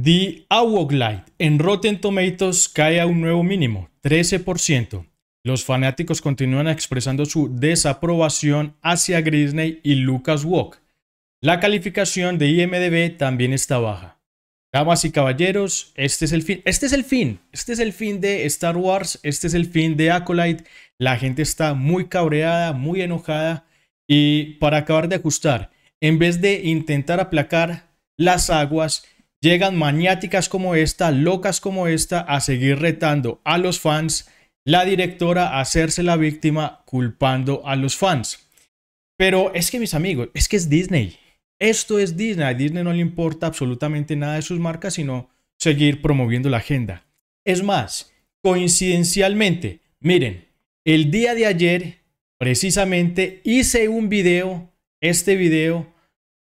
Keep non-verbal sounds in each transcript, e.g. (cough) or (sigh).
The Awok en Rotten Tomatoes cae a un nuevo mínimo, 13%. Los fanáticos continúan expresando su desaprobación hacia Disney y Lucas Walk. La calificación de IMDb también está baja. Damas y caballeros, este es el fin. Este es el fin. Este es el fin de Star Wars. Este es el fin de Acolyte. La gente está muy cabreada, muy enojada. Y para acabar de ajustar, en vez de intentar aplacar las aguas, llegan maniáticas como esta, locas como esta, a seguir retando a los fans, la directora a hacerse la víctima culpando a los fans. Pero es que mis amigos, es que es Disney. Esto es Disney. A Disney no le importa absolutamente nada de sus marcas, sino seguir promoviendo la agenda. Es más, coincidencialmente, miren, el día de ayer, precisamente, hice un video, este video,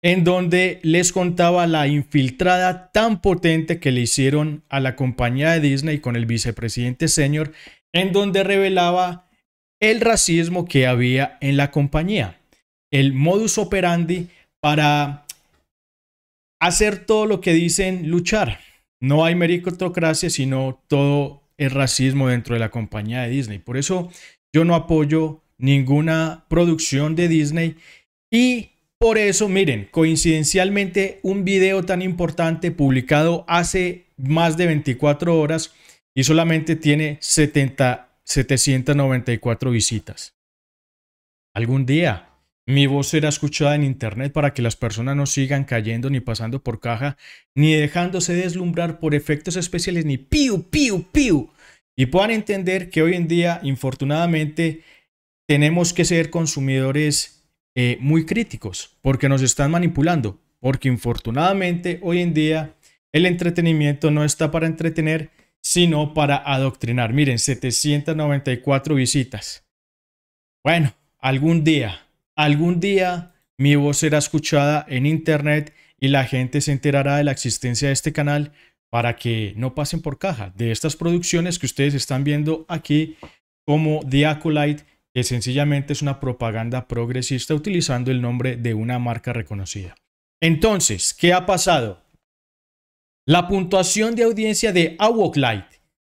en donde les contaba la infiltrada tan potente que le hicieron a la compañía de Disney con el vicepresidente senior, en donde revelaba el racismo que había en la compañía, el modus operandi para hacer todo lo que dicen luchar. No hay meritocracia, sino todo el racismo dentro de la compañía de Disney. Por eso yo no apoyo ninguna producción de Disney y por eso, miren, coincidencialmente un video tan importante publicado hace más de 24 horas y solamente tiene 70, 794 visitas. Algún día mi voz será escuchada en Internet para que las personas no sigan cayendo ni pasando por caja, ni dejándose deslumbrar por efectos especiales, ni piu, piu, piu. Y puedan entender que hoy en día, infortunadamente, tenemos que ser consumidores eh, muy críticos, porque nos están manipulando, porque infortunadamente hoy en día el entretenimiento no está para entretener, sino para adoctrinar. Miren, 794 visitas. Bueno, algún día, algún día mi voz será escuchada en internet y la gente se enterará de la existencia de este canal para que no pasen por caja de estas producciones que ustedes están viendo aquí como The Acolyte que sencillamente es una propaganda progresista utilizando el nombre de una marca reconocida. Entonces, ¿qué ha pasado? La puntuación de audiencia de Awok Light,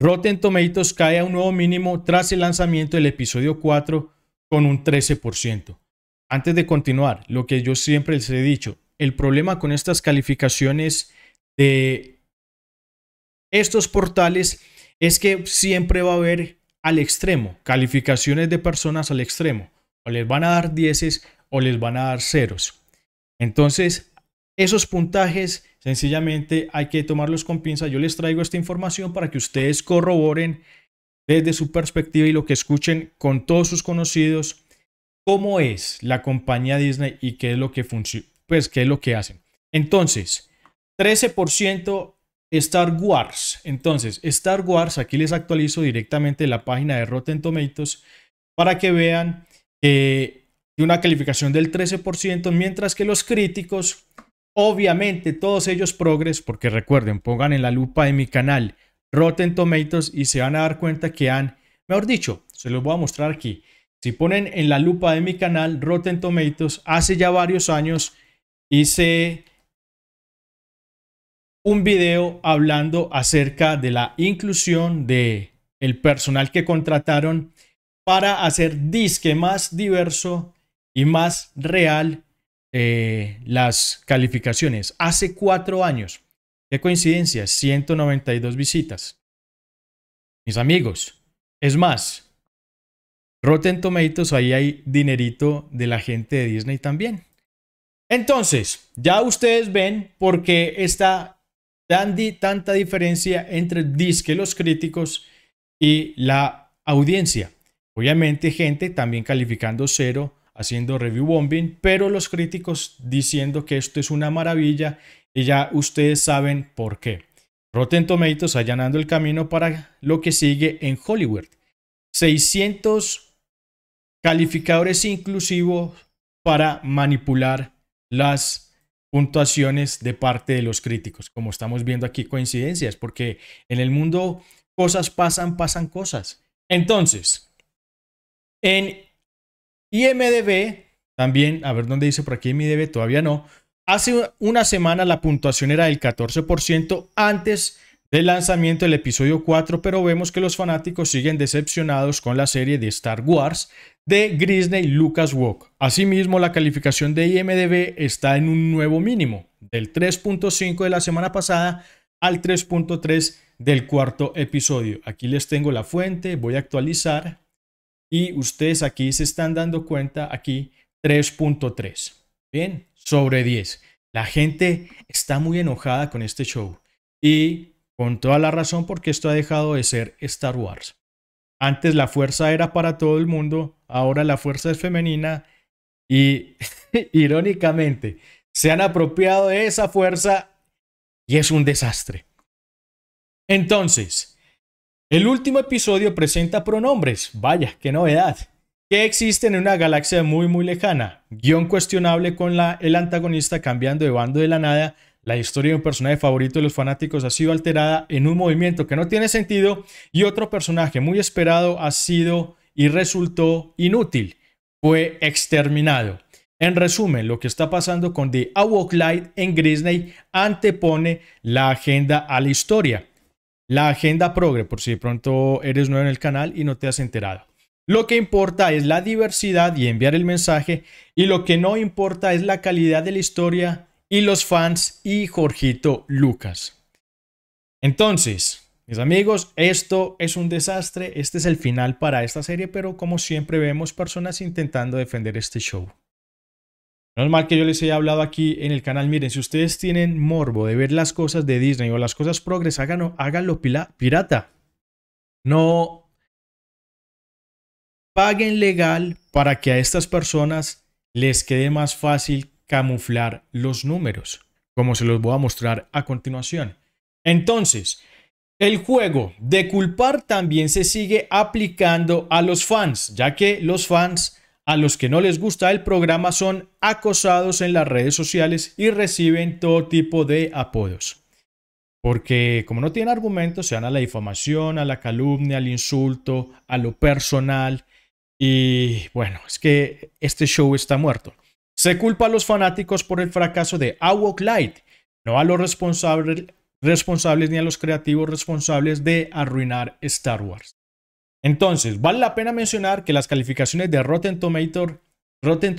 Rotten Tomatoes cae a un nuevo mínimo tras el lanzamiento del episodio 4 con un 13%. Antes de continuar, lo que yo siempre les he dicho, el problema con estas calificaciones de estos portales es que siempre va a haber al extremo, calificaciones de personas al extremo. O les van a dar dieces o les van a dar ceros. Entonces, esos puntajes sencillamente hay que tomarlos con pinza. Yo les traigo esta información para que ustedes corroboren desde su perspectiva y lo que escuchen con todos sus conocidos cómo es la compañía Disney y qué es lo que funciona, pues qué es lo que hacen. Entonces, 13% Star Wars. Entonces, Star Wars, aquí les actualizo directamente la página de Rotten Tomatoes para que vean eh, que de una calificación del 13%, mientras que los críticos, obviamente todos ellos progres, porque recuerden, pongan en la lupa de mi canal Rotten Tomatoes y se van a dar cuenta que han, mejor dicho, se los voy a mostrar aquí. Si ponen en la lupa de mi canal Rotten Tomatoes, hace ya varios años hice un video hablando acerca de la inclusión de el personal que contrataron para hacer disque más diverso y más real eh, las calificaciones. Hace cuatro años. Qué coincidencia, 192 visitas. Mis amigos, es más, Rotten Tomatoes, ahí hay dinerito de la gente de Disney también. Entonces, ya ustedes ven por qué esta tanta diferencia entre disque los críticos y la audiencia. Obviamente gente también calificando cero, haciendo review bombing, pero los críticos diciendo que esto es una maravilla y ya ustedes saben por qué. Rotten Tomatoes allanando el camino para lo que sigue en Hollywood. 600 calificadores inclusivos para manipular las puntuaciones de parte de los críticos, como estamos viendo aquí coincidencias, porque en el mundo cosas pasan, pasan cosas. Entonces, en IMDB, también, a ver dónde dice por aquí IMDB, todavía no, hace una semana la puntuación era del 14%, antes del lanzamiento del episodio 4, pero vemos que los fanáticos siguen decepcionados con la serie de Star Wars de Disney Lucas Walk. Asimismo, la calificación de IMDB está en un nuevo mínimo, del 3.5 de la semana pasada al 3.3 del cuarto episodio. Aquí les tengo la fuente, voy a actualizar y ustedes aquí se están dando cuenta, aquí 3.3. Bien, sobre 10. La gente está muy enojada con este show y con toda la razón porque esto ha dejado de ser Star Wars. Antes la fuerza era para todo el mundo, ahora la fuerza es femenina y (laughs) irónicamente se han apropiado de esa fuerza y es un desastre. Entonces, el último episodio presenta pronombres, vaya, qué novedad, que existen en una galaxia muy muy lejana, guión cuestionable con la, el antagonista cambiando de bando de la nada la historia de un personaje favorito de los fanáticos ha sido alterada en un movimiento que no tiene sentido y otro personaje muy esperado ha sido y resultó inútil. Fue exterminado. En resumen, lo que está pasando con The Walk Light en Disney antepone la agenda a la historia. La agenda progre, por si de pronto eres nuevo en el canal y no te has enterado. Lo que importa es la diversidad y enviar el mensaje y lo que no importa es la calidad de la historia y los fans y Jorgito Lucas. Entonces, mis amigos, esto es un desastre, este es el final para esta serie, pero como siempre vemos personas intentando defender este show. mal que yo les haya hablado aquí en el canal, miren, si ustedes tienen morbo de ver las cosas de Disney o las cosas progres, háganlo, háganlo pirata. No paguen legal para que a estas personas les quede más fácil camuflar los números, como se los voy a mostrar a continuación. Entonces, el juego de culpar también se sigue aplicando a los fans, ya que los fans a los que no les gusta el programa son acosados en las redes sociales y reciben todo tipo de apodos. Porque como no tienen argumentos, se dan a la difamación, a la calumnia, al insulto, a lo personal. Y bueno, es que este show está muerto. Se culpa a los fanáticos por el fracaso de Awok Light, no a los responsables, ni a los creativos responsables de arruinar Star Wars. Entonces, vale la pena mencionar que las calificaciones de Rotten Tomatoes, Rotten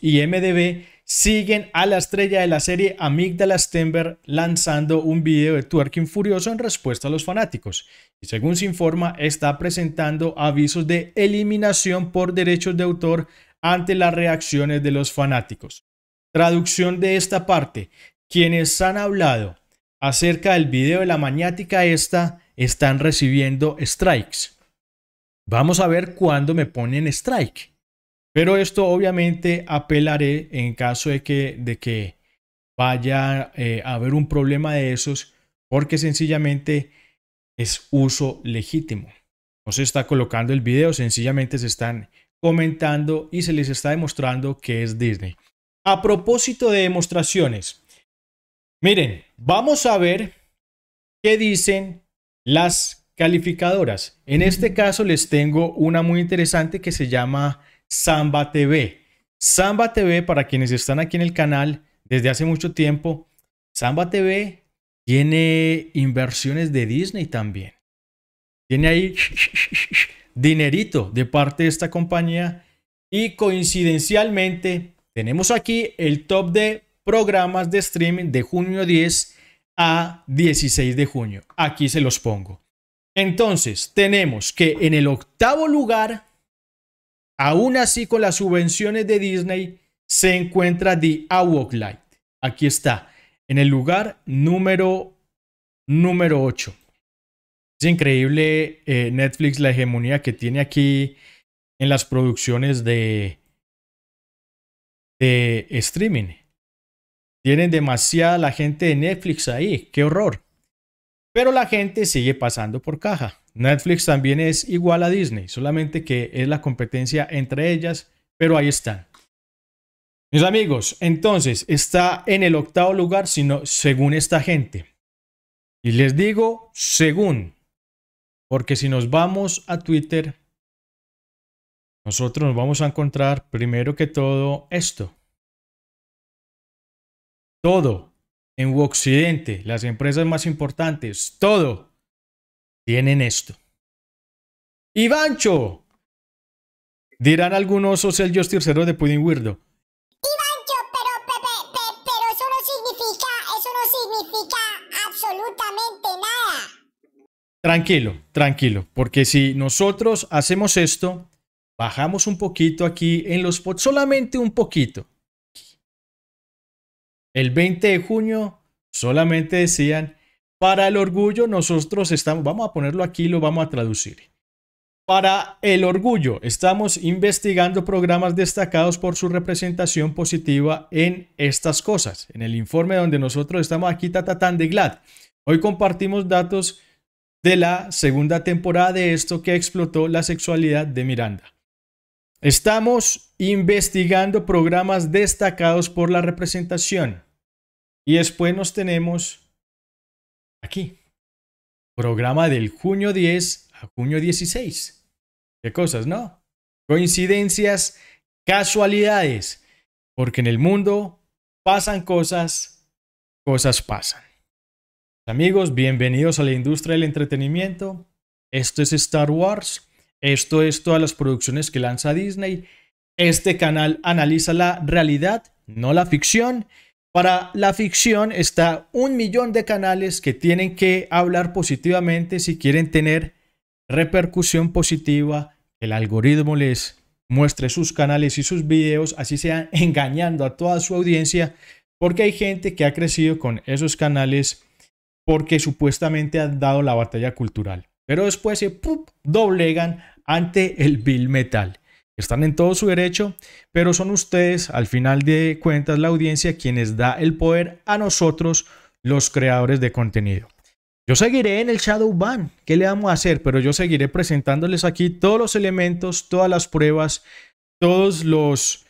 y MDB siguen a la estrella de la serie Amígdala Stenberg lanzando un video de twerking furioso en respuesta a los fanáticos. Y según se informa, está presentando avisos de eliminación por derechos de autor ante las reacciones de los fanáticos. Traducción de esta parte. Quienes han hablado acerca del video de la maniática esta están recibiendo strikes. Vamos a ver cuándo me ponen strike. Pero esto obviamente apelaré en caso de que, de que vaya eh, a haber un problema de esos porque sencillamente es uso legítimo. No se está colocando el video, sencillamente se están comentando y se les está demostrando que es Disney. A propósito de demostraciones, miren, vamos a ver qué dicen las calificadoras. En este caso les tengo una muy interesante que se llama Samba TV. Samba TV, para quienes están aquí en el canal desde hace mucho tiempo, Samba TV tiene inversiones de Disney también. Tiene ahí dinerito de parte de esta compañía. Y coincidencialmente, tenemos aquí el top de programas de streaming de junio 10 a 16 de junio. Aquí se los pongo. Entonces, tenemos que en el octavo lugar, aún así con las subvenciones de Disney, se encuentra The light Aquí está, en el lugar número, número 8. Es increíble eh, Netflix, la hegemonía que tiene aquí en las producciones de, streaming. Tienen demasiada la gente de Netflix ahí, qué horror. Pero la gente sigue pasando por caja. Netflix también es igual a Disney, solamente que es la competencia entre ellas, pero ahí están. Mis amigos, entonces está en el octavo lugar, sino según esta gente. Y les digo, según, porque si nos vamos a Twitter, nosotros nos vamos a encontrar primero que todo esto. Todo en Occidente, las empresas más importantes, todo tienen esto. Ivancho, dirán algunos oh, social justiceros de Pudding Weirdo. Tranquilo, tranquilo, porque si nosotros hacemos esto, bajamos un poquito aquí en los spots, solamente un poquito. El 20 de junio solamente decían, para el orgullo nosotros estamos, vamos a ponerlo aquí, lo vamos a traducir. Para el orgullo, estamos investigando programas destacados por su representación positiva en estas cosas. En el informe donde nosotros estamos aquí, tatatán de GLAD. Hoy compartimos datos de la segunda temporada de esto que explotó la sexualidad de Miranda. Estamos investigando programas destacados por la representación y después nos tenemos aquí. Programa del junio 10 a junio 16. ¿Qué cosas, no? Coincidencias, casualidades, porque en el mundo pasan cosas, cosas pasan. Amigos, bienvenidos a la industria del entretenimiento. Esto es Star Wars. Esto es todas las producciones que lanza Disney. Este canal analiza la realidad, no la ficción. Para la ficción está un millón de canales que tienen que hablar positivamente si quieren tener repercusión positiva. El algoritmo les muestre sus canales y sus videos, así sea (laughs) engañando a toda su audiencia, porque hay gente que ha crecido con esos canales porque supuestamente han dado la batalla cultural. Pero después se doblegan ante el Bill Metal. Están en todo su derecho, pero son ustedes, al final de cuentas, la audiencia quienes da el poder a nosotros, los creadores de contenido. Yo seguiré en el Shadow Ban, ¿qué le vamos a hacer? Pero yo seguiré presentándoles aquí todos los elementos, todas las pruebas, todos los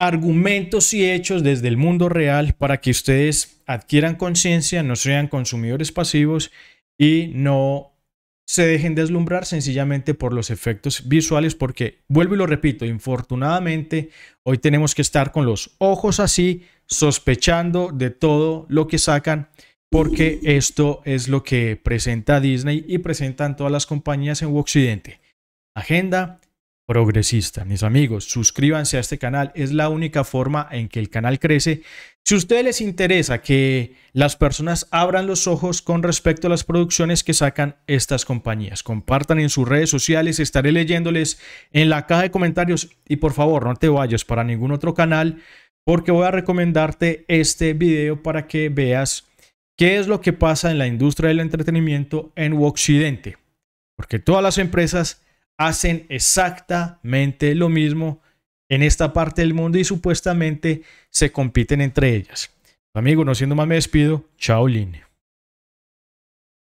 argumentos y hechos desde el mundo real para que ustedes adquieran conciencia, no sean consumidores pasivos y no se dejen deslumbrar sencillamente por los efectos visuales porque, vuelvo y lo repito, infortunadamente hoy tenemos que estar con los ojos así, sospechando de todo lo que sacan, porque esto es lo que presenta Disney y presentan todas las compañías en Occidente. Agenda progresista. Mis amigos, suscríbanse a este canal, es la única forma en que el canal crece. Si a ustedes les interesa que las personas abran los ojos con respecto a las producciones que sacan estas compañías, compartan en sus redes sociales, estaré leyéndoles en la caja de comentarios y por favor no te vayas para ningún otro canal porque voy a recomendarte este video para que veas qué es lo que pasa en la industria del entretenimiento en Occidente. Porque todas las empresas hacen exactamente lo mismo en esta parte del mundo y supuestamente se compiten entre ellas. Amigo, no siendo más, me despido. Chao, line